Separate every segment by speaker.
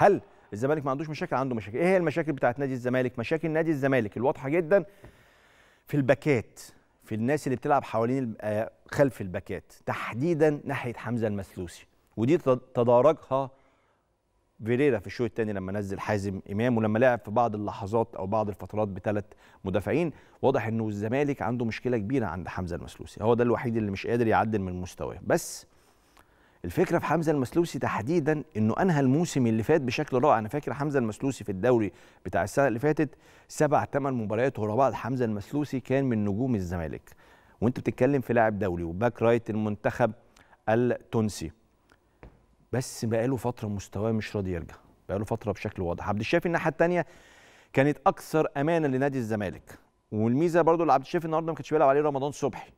Speaker 1: هل الزمالك ما عندوش مشاكل عنده مشاكل ايه هي المشاكل بتاعت نادي الزمالك مشاكل نادي الزمالك الواضحه جدا في الباكات في الناس اللي بتلعب حوالين آه، خلف الباكات تحديدا ناحيه حمزه المسلوسي ودي تداركها فيريرا في الشوط الثاني لما نزل حازم امام ولما لعب في بعض اللحظات او بعض الفترات بثلاث مدافعين واضح انه الزمالك عنده مشكله كبيره عند حمزه المسلوسي هو ده الوحيد اللي مش قادر يعدل من مستواه بس الفكره في حمزه المسلوسي تحديدا انه انهى الموسم اللي فات بشكل رائع انا فاكر حمزه المسلوسي في الدوري بتاع السنه اللي فاتت سبع ثمان مباريات ورا بعض حمزه المسلوسي كان من نجوم الزمالك وانت بتتكلم في لاعب دولي وباك رايت المنتخب التونسي بس بقاله فتره مستواه مش راضي يرجع بقاله فتره بشكل واضح عبد الشافي الناحيه الثانيه كانت اكثر امانه لنادي الزمالك والميزه برضو اللي عبد الشافي النهارده ما كانش بيلعب عليه رمضان صبحي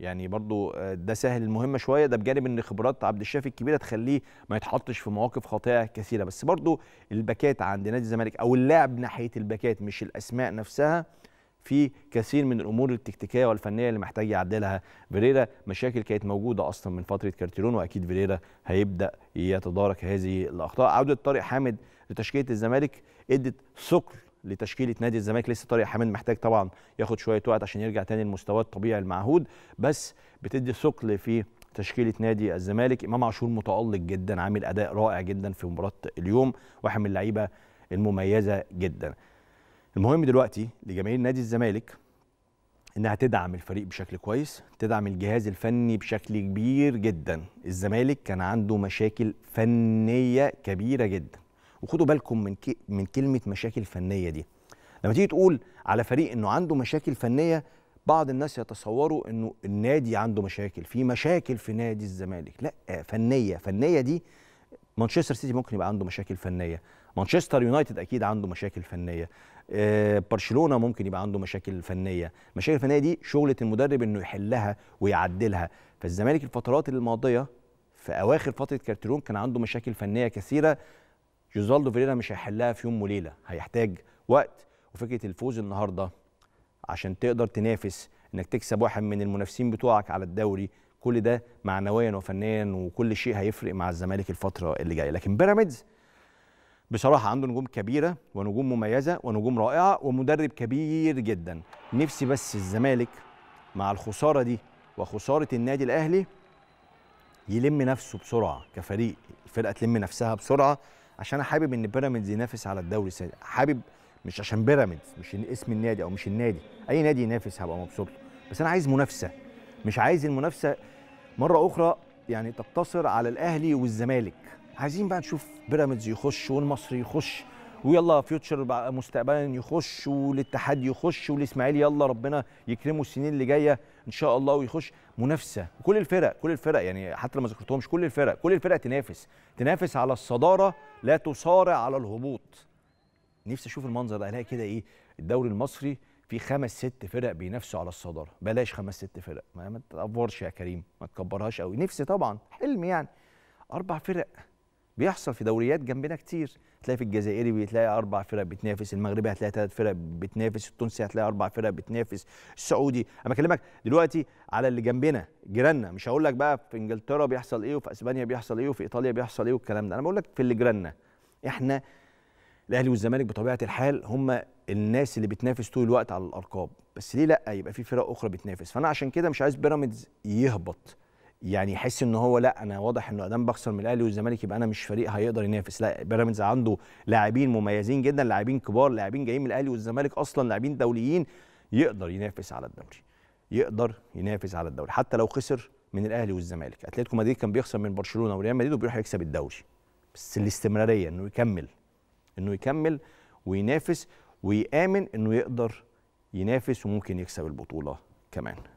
Speaker 1: يعني برضو آه، ده سهل المهمه شويه ده بجانب ان خبرات عبد الشافي الكبيره تخليه ما يتحطش في مواقف خاطئه كثيره بس برضو الباكات عند نادي الزمالك او اللعب ناحيه الباكات مش الاسماء نفسها في كثير من الامور التكتيكيه والفنيه اللي محتاج يعدلها فيريرا مشاكل كانت موجوده اصلا من فتره كارتيرون واكيد فيريرا هيبدا يتدارك هذه الاخطاء عوده طارق حامد لتشكيله الزمالك ادت ثقل لتشكيله نادي الزمالك لسه طارق حامد محتاج طبعا ياخد شويه وقت عشان يرجع تاني لمستواه الطبيعي المعهود بس بتدي ثقل في تشكيله نادي الزمالك امام عاشور متالق جدا عامل اداء رائع جدا في مباراه اليوم واحد من اللعيبه المميزه جدا المهم دلوقتي لجماهير نادي الزمالك انها تدعم الفريق بشكل كويس تدعم الجهاز الفني بشكل كبير جدا الزمالك كان عنده مشاكل فنيه كبيره جدا وخدوا بالكم من ك... من كلمه مشاكل فنيه دي لما تيجي تقول على فريق انه عنده مشاكل فنيه بعض الناس يتصوروا انه النادي عنده مشاكل في مشاكل في نادي الزمالك لا فنيه فنيه دي مانشستر سيتي ممكن يبقى عنده مشاكل فنيه مانشستر يونايتد اكيد عنده مشاكل فنيه آه، برشلونه ممكن يبقى عنده مشاكل فنيه المشاكل الفنيه دي شغله المدرب انه يحلها ويعدلها فالزمالك الفترات الماضيه في اواخر فتره كارتيرون كان عنده مشاكل فنيه كثيره جوزالدو فيريرا مش هيحلها في يوم وليله هيحتاج وقت وفكره الفوز النهارده عشان تقدر تنافس انك تكسب واحد من المنافسين بتوعك على الدوري كل ده معنويا وفنيا وكل شيء هيفرق مع الزمالك الفتره اللي جايه لكن بيراميدز بصراحه عنده نجوم كبيره ونجوم مميزه ونجوم رائعه ومدرب كبير جدا نفسي بس الزمالك مع الخساره دي وخساره النادي الاهلي يلم نفسه بسرعه كفريق الفرقه تلم نفسها بسرعه عشان انا حابب ان بيراميدز ينافس على الدوري السنه حابب مش عشان بيراميدز مش اسم النادي او مش النادي اي نادي ينافس هبقى مبسوط بس انا عايز منافسه مش عايز المنافسه مره اخرى يعني تقتصر على الاهلي والزمالك عايزين بقى نشوف بيراميدز يخش والمصري يخش ويلا فيوتشر مستقبلا يخش والاتحاد يخش والاسماعيلي يلا ربنا يكرمه السنين اللي جايه ان شاء الله ويخش منافسه كل الفرق كل الفرق يعني حتى لما ذكرتهمش كل الفرق كل الفرق تنافس تنافس على الصداره لا تصارع على الهبوط نفسي اشوف المنظر ده الاقي كده ايه الدوري المصري في خمس ست فرق بينافسوا على الصداره بلاش خمس ست فرق ما تكبرش يا كريم ما تكبرهاش قوي نفسي طبعا حلم يعني اربع فرق بيحصل في دوريات جنبنا كتير هتلاقي في الجزائري بتلاقي اربع فرق بتنافس المغربي هتلاقي ثلاث فرق بتنافس التونسي هتلاقي اربع فرق بتنافس السعودي انا بكلمك دلوقتي على اللي جنبنا جيراننا مش هقول لك بقى في انجلترا بيحصل ايه وفي اسبانيا بيحصل ايه وفي ايطاليا بيحصل ايه والكلام ده انا بقول لك في اللي جيراننا احنا الاهلي والزمالك بطبيعه الحال هم الناس اللي بتنافس طول الوقت على الارقام بس ليه لا يبقى في فرق اخرى بتنافس فانا عشان كده مش عايز بيراميدز يهبط يعني يحس ان هو لا انا واضح انه ادام بخسر من الاهلي والزمالك يبقى انا مش فريق هيقدر ينافس لا بيراميدز عنده لاعبين مميزين جدا لاعبين كبار لاعبين جايين من الاهلي والزمالك اصلا لاعبين دوليين يقدر ينافس على الدوري يقدر ينافس على الدوري حتى لو خسر من الاهلي والزمالك اتلتيكو مدريد كان بيخسر من برشلونه وريال مدريد وبيروح يكسب الدوري بس الاستمراريه انه يكمل انه يكمل وينافس ويامن انه يقدر ينافس وممكن يكسب البطوله كمان